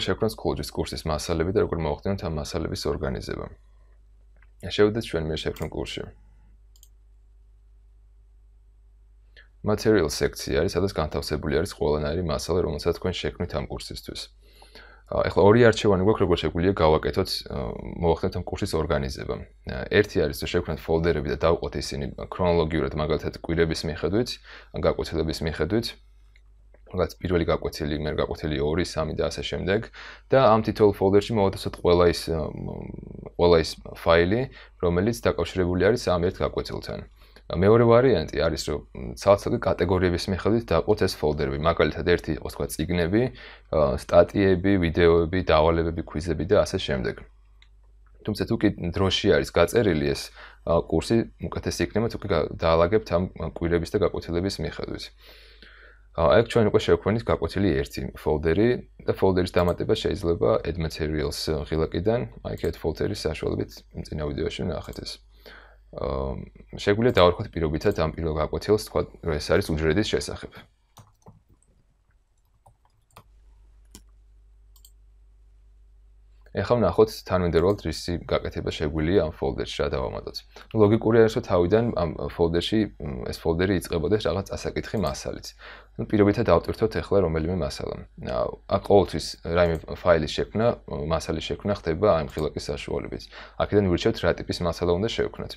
როგორ შექმნათ კოლეჯის კურსის მასალები და როგორ მოახდინოთ ამ მასალების ორგანიზება. შევიდეთ ჩვენ მე შექმნ კურსში. material სექცია არის, სადაც განთავსებული არის ყველანაირი მასალა, რომელსაც თქვენ შექმნით ამ კურსისთვის. ახლა ორი არჩევანი გვაქვს, როგორ შეგვიძლია გავაკეთოთ მოახდინოთ ამ კურსის ორგანიზება. ერთი არის, რომ შევქმნათ ფოლდერები და დავყოთ ისინი ქრონოლოგიურად, მაგალითად, კვირების მიხედვით, ან გაკვეთილების მიხედვით. რაც პირველი გაკვეთილი, მე გაკვეთილი 2, 3 და ასე შემდეგ და ამ თითოეულ ფოლდერში მოვაწესოთ ყველა ის ყველა ის ფაილი, რომელიც დაკავშირებული არის ამ ერთ გაკვეთილთან. მეორე ვარიანტი არის რომ ცალსაკი კატეგორიების მიხედვით დაყოთ ეს ფოლდერები, მაგალითად ერთი იყოს თქვა ციგნები, სტატიები, ვიდეოები, დავალებები, ქვიზები და ასე შემდეგ. თუმცა თუ კი დროში არის გაწერილი ეს კურსი, უკეთესი იქნება თუ კი დაალაგებთ ამ კვირების და გაკვეთილების მიხედვით. აი ჩვენ უკვე შევქმნით გაკვეთილი ერთი ფოლდერი და ფოლდერის დამატება შეიძლება add materials ღილაკიდან აი ქეთ ფოლდერის საშუალებით წინა ვიდეოში ნახეთ ეს აა შეგვიძლია დავარქოთ პირობითაც ამ პირველ გაკვეთილს თქვა რომ ეს არის უჯრედის შესახებ ეხლა ნახოთ თანმიმდევრულ დრისი გაკეთება შეგვიძლია ამ ფოლდერში რა დავამატოთ. ნუ ლოგიკურია ის რომ თავიდან ამ ფოლდერში ეს ფოლდერი იწყებოდეს რაღაც ასაკითხი მასალით. ну პირობითად ავტვირთოთ ახლა რომელიმე მასალა. აი ყოველთვის რაიმე ფაილის შექმნა, მასალის შექმნა ხდება აი მხილაკის საშუალებით. აქედან ვირჩევთ რა ტიპის მასალა უნდა შევქნათ.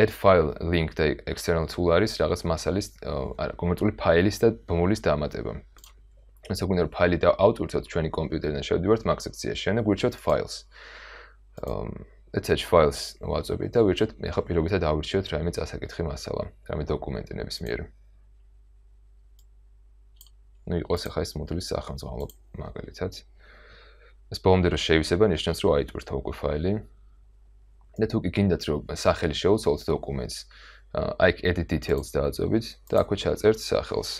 add file link და external tool არის რაღაც მასალის არა კომერციული ფაილის და ბმულის დამატება. ესე გვინდა რომ ფაილი და ავტვირთოთ ჩვენი კომპიუტერიდან შევდივართ Mac სექციაში. შემდეგ ვირჩევთ files. attach files-ს ვაწვევით და ვირჩევთ ახლა პირობითად ავირჩიოთ რაიმე წასაკითხი მასალა, რაიმე დოკუმენტინების მიერ. ну იყოს ახლა ეს модуლის სახელმძღვანელო მაგალითად ეს ბოლომდე რომ შეივსება ნიშნავს რომ აიტვირთა უკვე ფაილი და თუ კი გინდათ რომ სახელი შეუცვალოთ დოკუმენტს აი edit details დააწევით და აქვე ჩაწერთ სახელს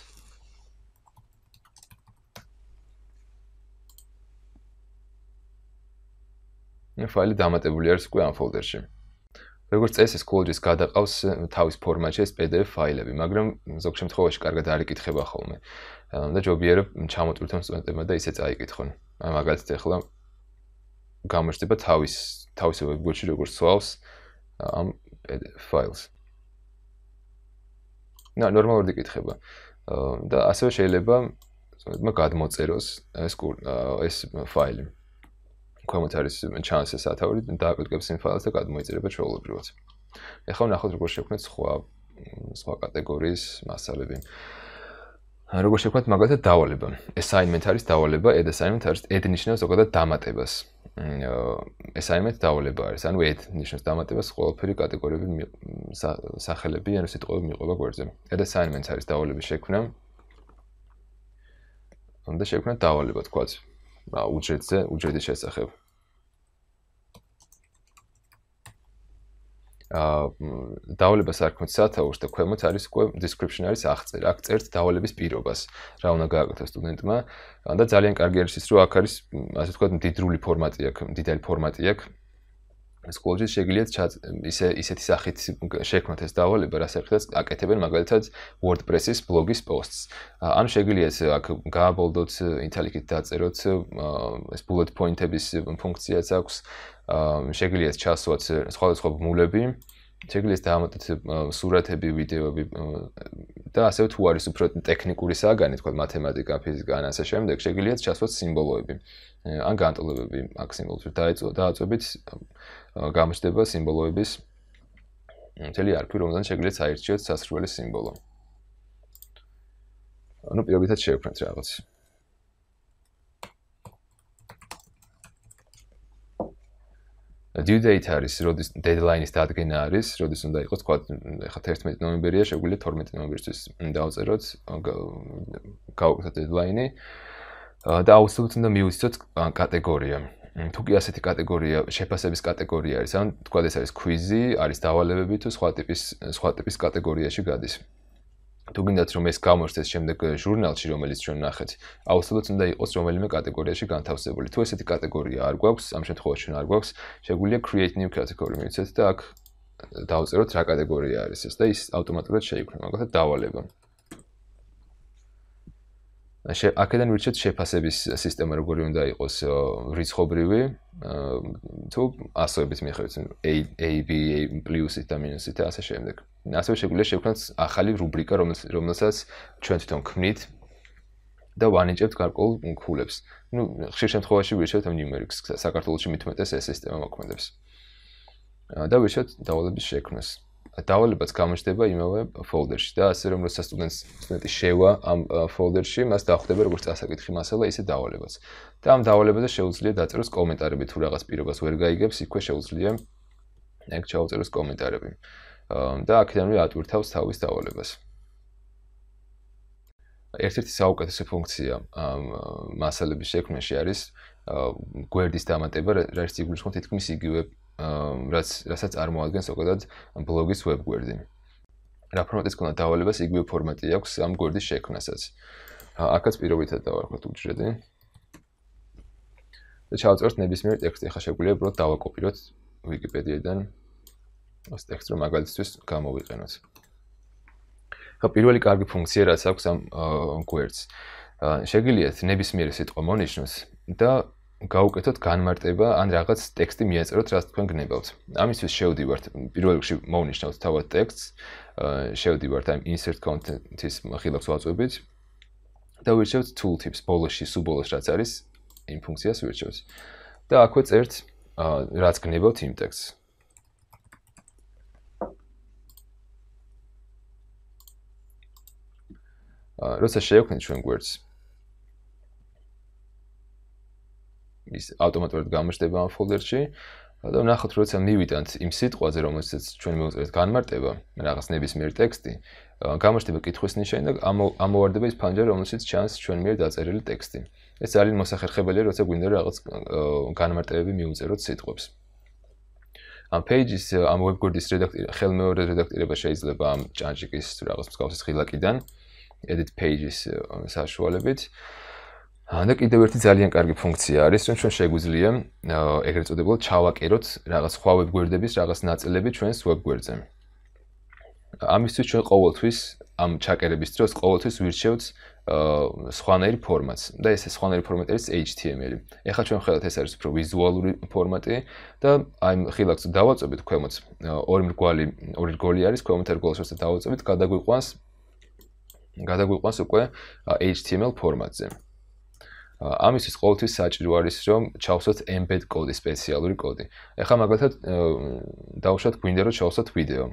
ნე ფაილი დამატებული არის უკვე ამ ფოლდერში როგორც წესი სკოლჯის გადაყავს თავის ფორმატში ეს PDF ფაილები მაგრამ ზოგ შემთხვევაში კარგად არ იკითხება ხოლმე და ჯობია რომ ჩამოტვირთონ სტუდენტებმა და ისე წაიკითხონ. აი მაგალითად ახლა გამოჩნდება თავის თავის ვებგვერდში როგორ სვავს ამ ფაილს. ნა ნორმალურად იკითხება. და ასევე შეიძლება სტუდენტმა გადმოწეროს ეს ეს ფაილი. კომენტ არის შანსი სათავე დააკლიკებს იმ ფაილს და გადმოიწერება ჩვეულებრივად. ეხლა ნახოთ როგორ შექმნათ სხვა სხვა კატეგორიის მასალები. აა როგორც შეგვქვათ მაგალითად დავალება. assignment არის დავალება, ed assignment არის ed ნიშნავს ზოგადად დამატებას. assignment დავალება არის, ანუ ed ნიშნავს დამატებას ყველაფერი კატეგორიები სახელები ან სიტყვები მიყვება გვერდზე. ed assignment არის დავალების შექმნა. უნდა შექმნა დავალება თქვაც. უჯრედზე, უჯრედის შესახებ. აა დავლებას არ გქონდეს სათაურს და ქვემოთ არის უკვე description არის აღწერა. აქ წერტ დავლების პირობას, რა უნდა გააკეთოს სტუდენტმა. და ძალიან კარგი არის ის, რომ აქ არის ასე თქვა, დიდრული ფორმატი აქვს, დიდი ფორმატი აქვს. სკოლაში შეგიძლიათ ისე ისეთი სახით შექმნათ ეს დავალება, რას ერთხელაც აკეთებენ მაგალითად WordPress-ის ბლოგის პოსტს. ან შეგიძლიათ აქ გააბოლდოთ ინტელიგენტ დაწეროთ ეს bullet point-ების ფუნქციაც აქვს. შეგიძლიათ ჩასვათ სხვადასხვა მულები. შეგიძლიათ დაამატოთ სურათები, ვიდეოები და ასევე თუ არის უფრო ტექნიკური საგანი, თქო მათემატიკა, ფიზიკა ან ასე შემდეგ, შეგიძლიათ ჩასვათ სიმბოლოები. ან განტოლებები აქ სიმბოლოს დაეწოთ, დააწებით გამოსდება სიმბოლოების მთელი არქივი, რომელთან შეგვიძლია საერთჯერ სასრულის სიმბოლო. ანუ პირობითაც შევქმნათ რაღაც. due date არის, როდის deadline-ის დადგენა არის, როდის უნდა იყოს, თქვა, ეხა 11 ნოემბერია, შეგვიძლია 12 ნოემბერისთვის დავწეროთ გაუკეთოთ deadline-ი. და აუცილებლად უნდა მივუწოდოთ კატეგორია. თუკი ასეთი კატეგორია, შეფასების კატეგორია არის, ან თქვა ეს არის ქუიზი, არის დავალებები თუ სხვა ტიპის სხვა ტიპის კატეგორიაში გადის. თუ გინდათ რომ ეს გამოსცეს შემდეგ ჟურნალში, რომელიც ჩვენ ნახეთ, აუცილებლად უნდა იყოს რომელიმე კატეგორიაში განთავსებული. თუ ესეთი კატეგორია არ გვაქვს, ამ შემთხვევაში ჩვენ არ გვაქვს, შეგვიძლია create new category მივცეთ და აქ დავწეროთ რა კატეგორია არის ეს და ის ავტომატურად შეიქმნება, მაგათ დავალება. აქედან ვირჩეთ შეფასების სისტემა როგორი უნდა იყოს რიცხობრივი თუ ასოებით მიხედვით A A B A პლუსით და მინუსით ასე შემდეგ. ასე შეგვიძლია შევქნათ ახალი რუბრიკა რომელსაც ჩვენ თვითონ ქმნით და ვანიჭებთ გარკვეულ ქულებს. ნუ ხშირ შემთხვევაში ვირჩევთ ნიუმერიკს. საქართველოსში მით უმეტეს ეს სისტემა მოქმედებს. და ვირჩევთ დავალების შექმნას. დავალებაც გამოჩნდება იმავე ფოლდერში და ასე რომ როცა სტუდენტს სტუდენტი შევა ამ ფოლდერში, მას დახვდება როგორც გასაკითხი მასალა, ისე დავალებაც. და ამ დავალებაზე შეუძლია დაწეროს კომენტარები თუ რაღაც პირობას ვერ გაიგებს, იქვე შეუძლია ეგ ჩაუწეროს კომენტარები. და აქედან რომ ატვირთავს თავის დავალებას. ერთ-ერთი საუკეთესო ფუნქცია ამ მასალების შექმნაში არის გვერდის დამატება, რაც ციგულს ხო თითქმის იგივე რაც რასაც წარმოადგენს უკეთად ბლოგის ვებგვერდი. რა ფორმატის ქონა დავალებას იგივე ფორმატი აქვს ამ გვერდის შექმნასაც. აკაც პირობითად დავარქვათ უჯრედი. და ჩავწერთ ნებისმიერ ტექსტს. ეხლა შეგვიძლია უბრალოდ დავაკოპიროთ ვიკიპედიიდან ეს ტექსტი რომ მაგალითისთვის გამოვიყენოთ. ხა პირველი კარგი ფუნქცია რაც აქვს ამ გვერდს. შეგიძლიათ ნებისმიერ სიტყვა მონიშნოს და გაუკეთოთ განმარტება ან რაღაც ტექსტი მიაწეროთ, რაც თქვენ გნებავთ. ამისთვის შევდივართ პირველ რიგში მოვნიშნავთ თავად ტექსტს, შევდივართ აი insert content-ის ხილავს ვაწვევით და ვირჩევთ tooltips ბოლოში, სუბოლოს რაც არის, იმ ფუნქციას ვირჩევთ. და აქვე წერთ რაც გნებავთ იმ ტექსტს. როცა შევქნით ჩვენ გვერდს, ის ავტომატურად გამოჩნდება ამ ფოლდერში. და ნახოთ, როცა მივიტანთ იმ სიტყვაზე, რომელსაც ჩვენ მოუწერთ განმარტება, რაღაც ნებისმიერ ტექსტი, გამოჩნდება კითხვის ნიშანი და ამოვარდება ის ფანჯარა, რომელსაც ჩანს ჩვენ მიერ დაწერილი ტექსტი. ეს ძალიან მოსახერხებელია, როცა გვინდა რაღაც განმარტებები მიუწეროთ სიტყვებს. ამ pages ამ webguard-ის რედაქტირება, ხელმეორე რედაქტირება შეიძლება ამ ჭანჭიკის რაღაც მსგავსი ღილაკიდან edit pages საშუალებით. ანუ კიდევ ერთი ძალიან კარგი ფუნქცია არის, რომ ჩვენ შეგვიძლია ეგრეთ წოდებულ ჩავაკეროთ რაღაც ხვა ვებგვერდების რაღაც ნაწილები ჩვენს ვებგვერდზე. ამისთვის ჩვენ ყოველთვის ამ ჩაკერების დროს ყოველთვის ვირჩევთ სხვანაირ ფორმატს და ეს სხვანაირი ფორმატი არის HTML. ეხლა ჩვენ ხედავთ ეს არის უფრო ვიზუალური ფორმატი და აი ხილაკს დავაწებით ქვემოთ ორი მრგვალი ორი რგოლი არის ქვემოთ რგოლს რაც დავაწებით გადაგვიყვანს გადაგვიყვანს უკვე HTML ფორმატზე. ამისთვის ყოველთვის საჭირო არის რომ ჩავსვათ embed კოდი, სპეციალური კოდი. ეხლა მაგალითად დავუშვათ გვინდა რომ ჩავსვათ ვიდეო.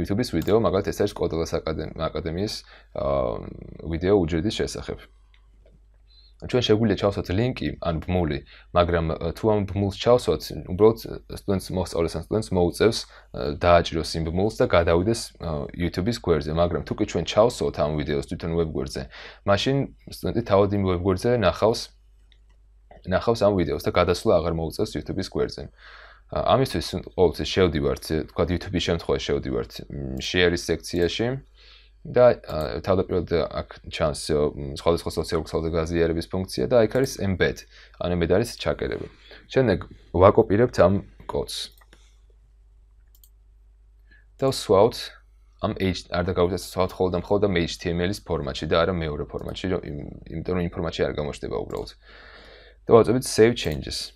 YouTube-ის ვიდეო, მაგალითად ეს არის კოდლას აკადემიის აკადემიის ვიდეო უჯრედის შესახებ. ჩვენ შეგვიძლია ჩავსვათ ლინკი ან ბმული, მაგრამ თუ ამ ბმულს ჩავსვათ, უბრალოდ სტუდენტს მოსწავლეს ან სტუდენტს მოუწევს დააჭიროს იმ ბმულს და გადავიდეს YouTube-ის გვერდზე, მაგრამ თუ კი ჩვენ ჩავსვათ ამ ვიდეოს თვითონ ვებ გვერდზე, მაშინ სტუდენტი თავად იმ ვებ გვერდზე ნახავს ნახავს ამ ვიდეოს და გადასვლა აღარ მოუწევს YouTube-ის გვერდზე. ამისთვის ყოველთვის შევდივართ, თქვა YouTube-ის შემთხვევაში შევდივართ share-ის სექციაში. და თავდაპირველად აქ ჩანს სხვადასხვა სოციალურ საზოგადოების ფუნქცია და აიქ არის embed, ანუ მე დაрис ჩაკერები. შემდეგ ვაკოპირებთ ამ კოდს. და swout ამ h არ დაგავიწეს swout ხოლმე მხოლოდ ამ html-ის ფორმატში და არა მეორე ფორმატში, იმიტომ რომ ინფორმაცია არ გამოჩნდება უბრალოდ. და ვაწებით save changes.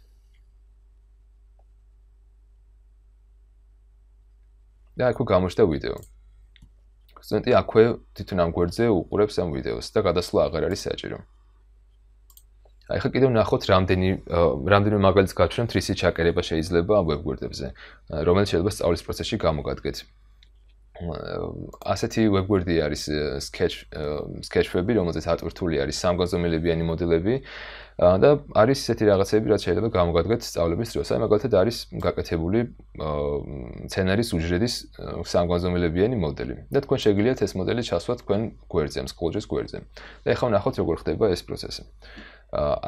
და აქ გამოჩნდა ვიდეო. სტუდენტი აქვე თვითონ ამ გვერდზე უყურებს ამ ვიდეოს და გადასვლა აღარ არის საჭირო. აი ხა კიდევ ნახოთ რამდენი რამდენი მაგალითს გაჩვენოთ, რისი ჩაკერება შეიძლება ამ ვებ გვერდებზე, რომელიც შეიძლება სწავლის პროცესში გამოგადგეთ. ასეთი ვებგვერდი არის sketch sketchweb-ი, რომელზეც ატვირთული არის სამგანზომილებიანი მოდელები და არის ესეთი რაღაცები, რაც შეიძლება გამოგადგეთ სწავლების დროს. აი მაგალითად არის გაკეთებული სცენარის უჯრედის სამგანზომილებიანი მოდელი და თქვენ შეგიძლიათ ეს მოდელი ჩასვათ თქვენ გვერდზე, სკოლჯის გვერდზე. და ახლა ნახოთ როგორ ხდება ეს პროცესი.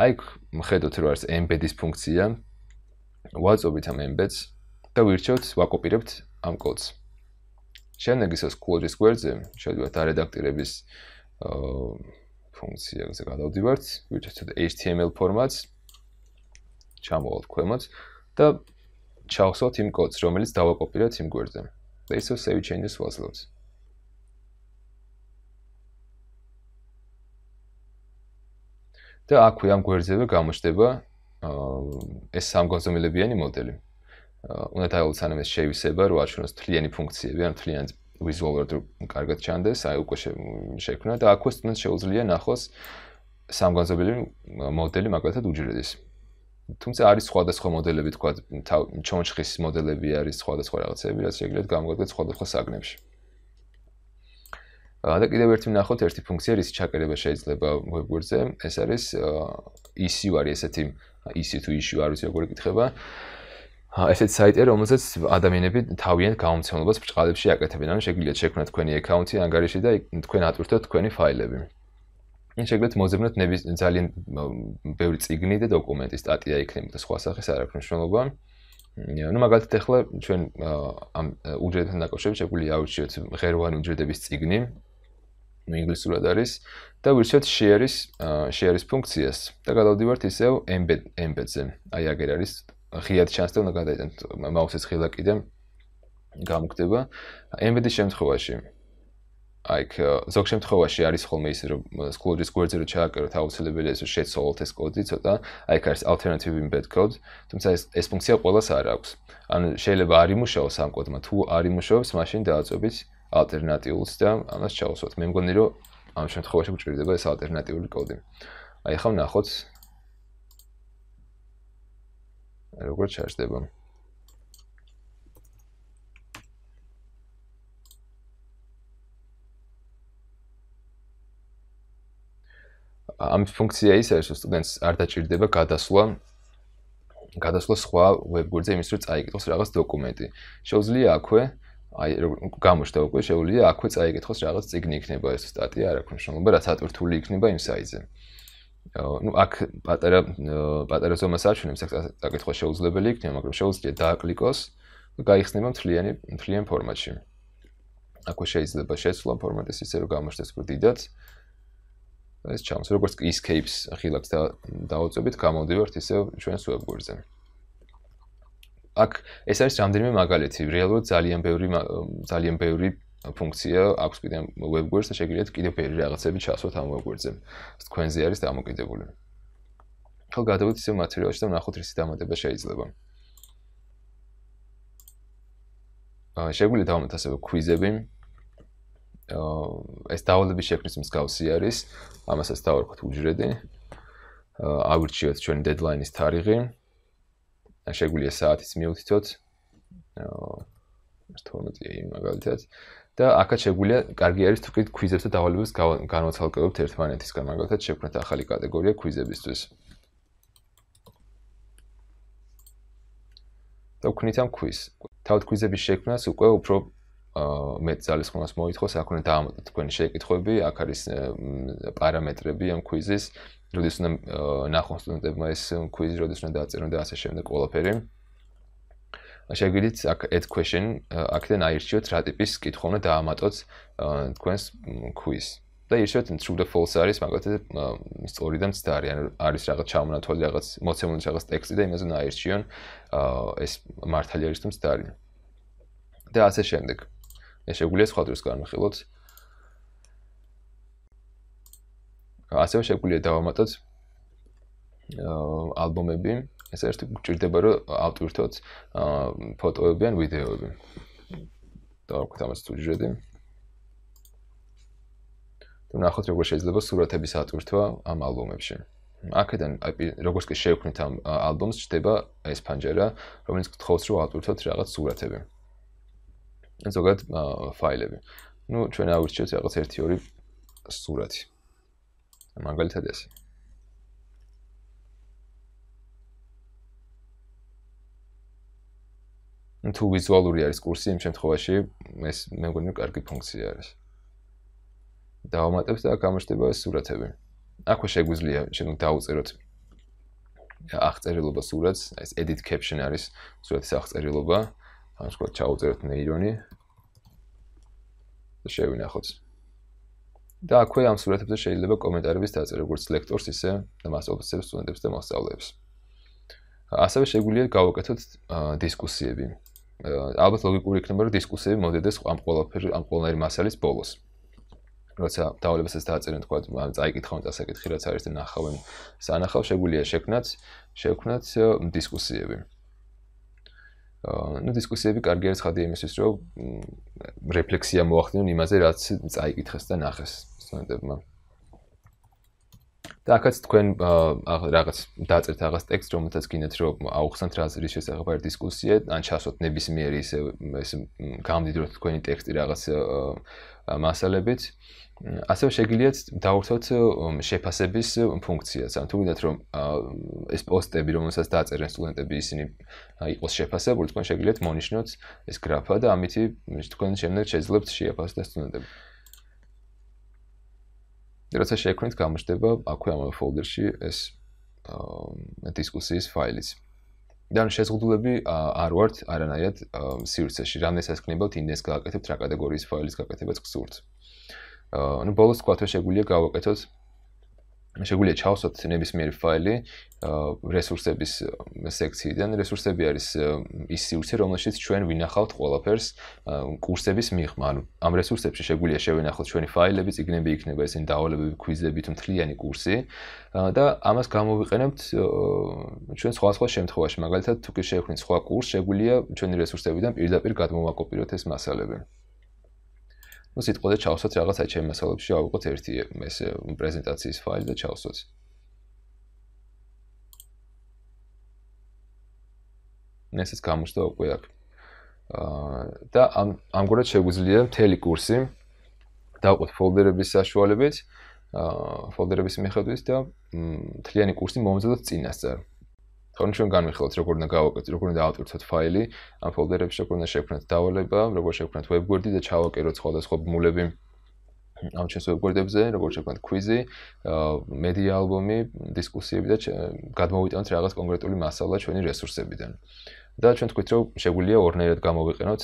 აი ხედავთ რა არის embed-ის ფუნქცია. ვაწობთ ამ embed-ს და ვირჩევთ, ვაკოპირებთ ამ კოდს. შემდეგ ისეს კუოჯის გვერდზე შეიძლება და რედაქტირების ფუნქცია ეს გადავდივართ ვიცოდეთ html ფორმატს ჩამოვალთ ქვემოთ და ჩავხსოთ იმ კოდს რომელიც დავაკოპირეთ იმ გვერდზე და ისევ save changes ვაძლევთ და აქვე ამ გვერდზე გამოჩნდება ეს სამგანზომილებიანი მოდელი. უნდა დაეულცან ამის შეივისება, რომ აჩვენოს თლიანი ფუნქციები, ან თლიანი ვიზუალურად კარგად ჩანდეს, აი უკვე შექმნა და აქვე თუნდაც შეუძლია ნახოს სამგანზებელი მოდელი მაგალითად უჯრედის. თუმცა არის სხვადასხვა მოდელები, თქვა ჩონჩხის მოდელები არის სხვადასხვა რაღაცები, რაც შეგვიძლია გამოგვიგოთ სხვადასხვა საგნებში. და კიდევ ერთი ნახოთ, ერთი ფუნქცია, რის ჩაკერება შეიძლება ვებგვერდზე, ეს არის ისი ვარი ესეთი ისი თუ ისი ვარ, ისე როგორი გითხება. ესეთ საიტია, რომელზეც ადამიანები თავიანთ გამომცემლობას ბრჭყალებში აკეთებენ. ანუ შეგვიძლია შექმნათ თქვენი აკაუნთი ანგარიში და თქვენ ატვირთოთ თქვენი ფაილები. ან შეგვიძლია მოძებნოთ ნების ძალიან ბევრი წიგნი და დოკუმენტი, სტატია იქნება და სხვა სახის არაფრის მნიშვნელობა. ну მაგალითად ახლა ჩვენ ამ უჯრედებთან დაკავშირებით შეგვიძლია აუჩიოთ ღერვანი უჯრედების წიგნი ну ინგლისურად არის და ვირჩიოთ share-ის share-ის ფუნქციას და გადავდივართ ისევ embed embed-ზე აი აგერ არის ღიად შანსი და უნდა გადაიტანოთ მაუსის ხელა კიდე გამოგდება embedded შემთხვევაში აი ქ ზოგ შემთხვევაში არის ხოლმე ის რომ სკოლის გვერდზე რომ ჩააკეროთ აუცილებელია ეს შეცვალოთ ეს კოდი ცოტა აი ქ არის alternative embed code თუმცა ეს ეს ფუნქცია ყოველას არ აქვს ან შეიძლება არ იმუშაოს ამ კოდმა თუ არ იმუშაობს მაშინ დააწყობთ alternative-ს და ამას ჩაოსოთ მე მგონი რომ ამ შემთხვევაში გვჭირდება ეს alternative-ული კოდი აი ხო ნახოთ როგორ ჩაჯდება ამ ფუნქცია ის არის, რომ სტუდენტს არ დაჭირდება გადასვლა გადასვლა სხვა ვებგვერდზე იმის რომ წაიკითხოს რაღაც დოკუმენტი. შეუძლია აქვე აი გამოშთა უკვე შეუძლია აქვე წაიკითხოს რაღაც წიგნი იქნება ეს სტატია, არაქონ შემოება, რაც ატვირთული იქნება იმ საიზე. აა ну აქ პატარა პატარა ზომა საჩვენებს საკითხი შეუძლებელი იქნება მაგრამ შეუძლია დააკლიკოს და გაიხსნება მთლიანი მთლიან ფორმატში აქვე შეიძლება შეცვლა ფორმატის ისე რომ გამოშთეს გვდიდაც ეს ჩანს როგორც escape-ს ხილაქს და დაუწებით გამოდივართ ისე ჩვენს ვებგვერდზე აქ ეს არის რამდენიმე მაგალითი რეალურად ძალიან ბევრი ძალიან ბევრი ფუნქცია აქვს კიდე web gwer-ს და შეგვიძლია კიდე ბევრი რაღაცები ჩასვათ ამ web gwer-ზე. თქვენზე არის დამოკიდებული. ხო, გადავიდეთ ისე მასალაში და ნახოთ რისი დამატება შეიძლება. აა შეგვიძლია დავამატოთ ასევე quiz-ები. აა ეს დაავადების შექმნის მსგავსი არის. ამასაც დავარქვათ უჯრედი. აა აღირჩიოთ ჩვენი დედლაინის თარიღი. შეგვიძლია საათის მიუთითოთ. აა 12-ი მაგალითად. აა და ახაც შეგვიძლია კარგი არის თუ კი ქვიზებს და დავალებებს განვაცალკევებთ ერთმანეთისგან მაგალითად შექმნათ ახალი კატეგორია ქვიზებისთვის და ვქნით ამ ქვის თავად ქვიზების შექმნას უკვე უფრო ა მე ძალისხმას მოითხოს, აქ უნდა დაამატოთ თქვენი შეკითხვები, აქ არის პარამეტრები ამ ქვიზის, როდის უნდა ნახონ სტუდენტებმა ეს ქვიზი, როდის უნდა დააწერონ და ასე შემდეგ ყველაფერი. შეგვიძლია აქ ad question აქედან აირჩიოთ რა ტიპის კითხვა უნდა დაამატოთ თქვენს quiz. და ისეთ true the false არის მაგათი სწორი და მცდარი ან არის რაღაც ჩამონათვალი რაღაც მოცემული რაღაც ტექსტი და იმაზე დააირჩიონ ეს მართალი არის თუ მცდარი. და ასე შემდეგ. ეს შეგვიძლია სხვა დროს განვიხილოთ. ასე შეგვიძლია დავამატოთ ალბომები ეს ერთი გვჭირდება რომ ავტვირთოთ ფოტოები ან ვიდეოები. დავაკეთე ამას სიუჟეტი. დავნახოთ როგორ შეიძლება სურათების ავტვირთვა ამ ალბომებში. აქედან აი როგორც კი შევქნით ამ ალბომს ჩდება ეს პანჯერა, რომელიც გთხოვს რომ ავტვირთოთ რაღაც სურათები. ან ზოგადად ფაილები. ну, ჩვენ ავირჩიოთ რაღაც 1-2 სურათი. მაგალითად ესე. თუ ვიზუალური არის კურსი იმ შემთხვევაში ეს მე მგონი კარგი ფუნქცია არის დავამატებს და გამოშთება სურათები აქვე შეგვიძლია შემდეგ დაუწეროთ აღწერილობა სურათს ეს edit caption არის სურათის აღწერილობა ანუ სხვა ჩაუწეროთ neuron-ი და შევინახოთ და აქვე ამ სურათებზე შეიძლება კომენტარებიც დაწერო როგორც ლექტორს ისე და მასწავლებელს სტუდენტებს და მოსწავლეებს ასევე შეგვიძლია გავაკეთოთ დისკუსიები ალბათ ლოგიკური იქნება რომ დისკუსიები მოდიდეს ამ ყველაფერ ამ ყველანაირი მასალის ბოლოს როცა დავალებასაც დააწერენ თქვა ან წაიკითხავ ან წასაკითხი რაც არის და ნახავენ სანახავ შეგვიძლია შექმნათ შექმნათ დისკუსიები ნუ დისკუსიები კარგი არის ხადია იმისთვის რომ რეფლექსია მოახდინონ იმაზე რაც წაიკითხეს და ნახეს სტუდენტებმა და ახაც თქვენ რაღაც დაწერთ რაღაც ტექსტს რომელსაც გინდათ რომ აუხსნათ რა ზრის შესახებ არის დისკუსია ან ჩასვათ ნებისმიერი ესე ეს გამდიდროთ თქვენი ტექსტი რაღაც მასალებით ასევე შეგიძლიათ დაურთოთ შეფასების ფუნქციას ან თუ გინდათ რომ ეს პოსტები რომელსაც დააწერენ სტუდენტები ისინი იყოს შეფასებული თქვენ შეგიძლიათ მონიშნოთ ეს გრაფა და ამით თქვენ შემდეგ შეძლებთ შეფასდეს სტუდენტებს როცა შექმნით გამოჩდება აქვე ამ ფოლდერში ეს დისკუსიის ფაილიც. და შეზღუდულები არ ვართ არანაირად სივრცეში. რამდენს ასკნებავთ ინდექს გააკეთებთ რა კატეგორიის ფაილის გაკეთებას გსურთ. ანუ ბოლოს თქვათ რომ შეგვიძლია გავაკეთოთ შეგვიძლია ჩავსვათ ნებისმიერი ფაილი რესურსების სექციიდან. რესურსები არის ის სივრცე, რომელშიც ჩვენ ვინახავთ ყველაფერს კურსების მიღმა. ანუ ამ რესურსებში შეგვიძლია შევინახოთ ჩვენი ფაილები, ციგნები იქნება ესენი დაავლებები, ქვიზები, თმთლიანი კურსი და ამას გამოვიყენებთ ჩვენ სხვადასხვა შემთხვევაში. მაგალითად, თუ კი შევქმნით სხვა კურს, შეგვიძლია ჩვენი რესურსებიდან პირდაპირ გადმოვაკოპიროთ ეს მასალები. ну სიტყვაზე ჩავსვათ რაღაც აი ჩემ მასალებში ავიღოთ ერთი ეს პრეზენტაციის ფაილი და ჩავსვათ ნესის გამოსდა უკვე აქ აა და ამ ამგვარად შეგვიძლია მთელი კურსი დავყოთ ფოლდერების საშუალებით აა ფოლდერების მიხედვით და მთლიანი კურსი მომზადოთ წინასწარ აა თორემ ჩვენ განვიხილოთ როგორ უნდა გავაკეთოთ, როგორ უნდა დაავტვირთოთ ფაილი ამ ფოლდერებში, როგორ უნდა შექმნათ დავალება, როგორ შექმნათ ვებგვერდი და ჩავაკეროთ სხვადასხვა ბმულები ამ ჩვენს ვებგვერდებზე, როგორ შექმნათ ქვიზი, მედია ალბომი, დისკუსიები და გადმოვიტანოთ რაღაც კონკრეტული მასალა ჩვენი რესურსებიდან. და ჩვენ თქვით რომ შეგვიძლია ორნერად გამოვიყენოთ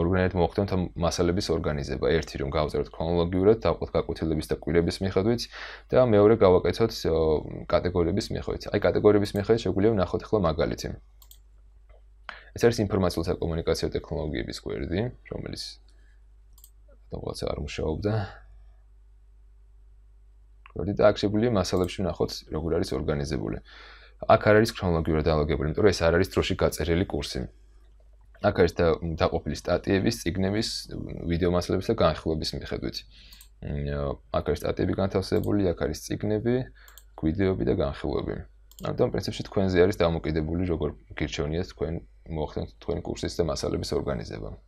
ორნერად მოხდეთ მასალების ორგანიზება ერთი რომ გავწეროთ ქრონოლოგიურად დავყოთ გაკვეთილების და კვირების მიხედვით და მეორე გავაკეთოთ კატეგორიების მიხედვით აი კატეგორიების მიხედვით შეგვიძლია ვნახოთ ახლა მაგალითი ეს არის ინფორმაციული საკომუნიკაციო ტექნოლოგიების კვერდი რომელიც დავღაც არ მუშაობდა კვერდი დააქსებული მასალებში ვნახოთ როგორ არის ორგანიზებული აქ არ არის ქრონოლოგიურად დაალოგებული, იმიტომ რომ ეს არ არის დროში გაწერილი კურსი. აქ არის დაყოფილი სტატიების, ციგნების, ვიდეო მასალების და განხილვების მიხედვით. აქ არის სტატიები განთავსებული, აქ არის ციგნები, ვიდეოები და განხილვები. ამიტომ პრინციპში თქვენზე არის დამოკიდებული, როგორ გირჩევნიათ თქვენ მოახდინოთ თქვენი კურსის და მასალების ორგანიზება.